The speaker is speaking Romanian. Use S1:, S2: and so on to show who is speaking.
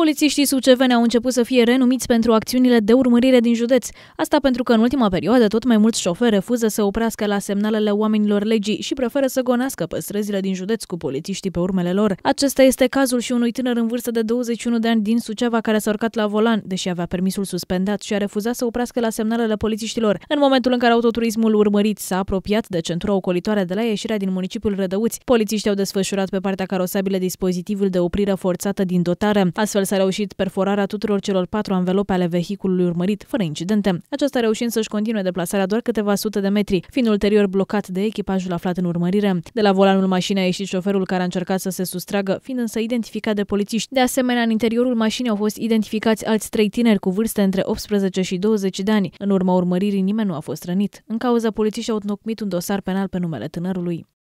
S1: Polițiștii suceveni au început să fie renumiți pentru acțiunile de urmărire din județ. Asta pentru că în ultima perioadă tot mai mulți șoferi refuză să oprească la semnalele oamenilor legii și preferă să gonească pe străzile din județ cu polițiștii pe urmele lor. Acesta este cazul și unui tânăr în vârstă de 21 de ani din Suceava care s-a urcat la volan, deși avea permisul suspendat și a refuzat să oprească la semnalele polițiștilor. În momentul în care autoturismul urmărit s-a apropiat de centura ocolitoare de la ieșirea din municipiul Rădăuți, polițiștii au desfășurat pe partea carosabilă dispozitivul de oprire forțată din dotare. Astfel s-a reușit perforarea tuturor celor patru anvelope ale vehiculului urmărit, fără incidente, acesta reușind să-și continue deplasarea doar câteva sute de metri, fiind ulterior blocat de echipajul aflat în urmărire. De la volanul mașinii a ieșit șoferul care a încercat să se sustragă, fiind însă identificat de polițiști. De asemenea, în interiorul mașinii au fost identificați alți trei tineri cu vârste între 18 și 20 de ani. În urma urmăririi nimeni nu a fost rănit. În cauza polițiștii au întocmit un dosar penal pe numele tânărului.